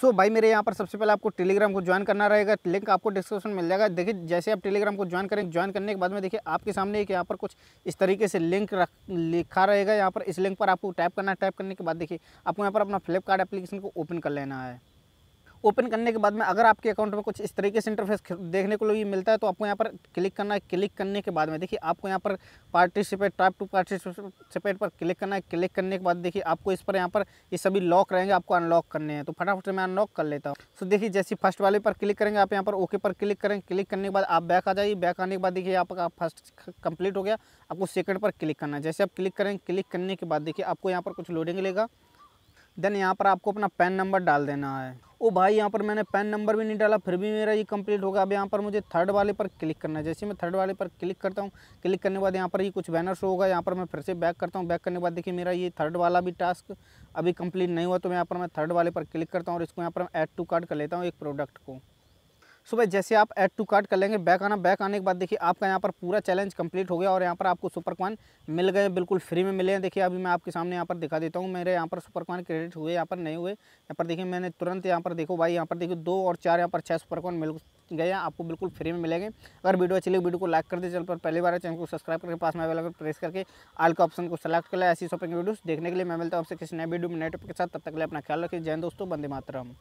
सो भाई मेरे यहाँ पर सबसे पहले आपको टेलीग्राम को ज्वाइन करना रहेगा लिंक आपको डिस्क्रिप्शन मिल जाएगा देखिए जैसे आप टेलीग्राम को ज्वाइन करें ज्वाइन करने के बाद में देखिए आपके सामने एक यहाँ पर कुछ इस तरीके से लिंक रख लिखा रहेगा यहाँ पर इस लिंक पर आपको टैप करना है टैप करने के बाद देखिए आपको यहाँ पर अपना फ्लिपकार्ट एप्लीकेशन को ओपन कर लेना है ओपन करने के बाद में अगर आपके अकाउंट में कुछ इस तरीके से इंटरफेस देखने को मिलता है तो आपको यहाँ पर क्लिक करना है क्लिक करने के बाद में देखिए आपको यहाँ पर पार्टिसिपेट टाइप टू पार्टिसिपेट पर क्लिक करना है क्लिक करने के बाद देखिए आपको इस पर यहाँ पर ये सभी लॉक रहेंगे आपको अनलॉक करने हैं तो फटाफट मैं अनलॉक कर लेता हूँ तो देखिए जैसे फर्स्ट वाले पर क्लिक करेंगे आप यहाँ पर ओके पर क्लिक करेंगे क्लिक करने के बाद आप बैक आ जाइए बैक आने के बाद देखिए आपका फर्स्ट कंप्लीट हो गया आपको सेकंड पर क्लिक करना है जैसे आप क्लिक करेंगे क्लिक करने के बाद देखिए आपको यहाँ पर कुछ लोडिंग लेगा देन यहाँ पर आपको अपना पैन नंबर डाल देना है ओ भाई यहाँ पर मैंने पेन नंबर भी नहीं डाला फिर भी मेरा ये कंप्लीट होगा अब यहाँ पर मुझे थर्ड वाले पर क्लिक करना है जैसे मैं थर्ड वाले पर क्लिक करता हूँ क्लिक करने के बाद यहाँ पर ये कुछ बैनर शो होगा यहाँ पर मैं फिर से बैक करता हूँ बैक करने के बाद देखिए मेरा ये थर्ड वाला भी टास्क अभी कंप्लीट नहीं हुआ तो मैं यहाँ पर मैं थर्ड वाले पर क्लिक करता हूँ और इसको यहाँ पर एड ऐड टू कार्ड कर लेता हूँ एक प्रोडक्ट को सो भाई जैसे आप एड टू कार्ट कर लेंगे बैक आना बैक आने के बाद देखिए आपका यहाँ पर पूरा चैलेंज कंप्लीट हो गया और यहाँ पर आपको सुपर कॉइन मिल गए बिल्कुल फ्री में मिले हैं देखिए अभी मैं आपके सामने यहाँ पर दिखा देता हूँ मेरे यहाँ पर सुपर कॉइन क्रेडिट हुए यहाँ पर नहीं हुए यहाँ पर देखिए मैंने तुरंत यहाँ पर देखो भाई यहाँ पर देखिए दो और चार यहाँ पर छः सुपर कॉइन मिल गए हैं आपको बिल्कुल फ्री में मिलेंगे अगर वीडियो अच्छी लगे वीडियो को लाइक कर दे चल पर पहली बार चैनल को सब्सक्राइब करके पास में अवेलेबल प्रेस करके आल का ऑप्शन को सेलेक्ट कर लें ऐसी शॉपिंग वीडियो देखने के लिए मैं मिलता हूँ आपसे किसी नए वीडियो में नेटवर्क के साथ तब तक लिए अपना ख्याल रखें जय दोस्तों बंदे मातरम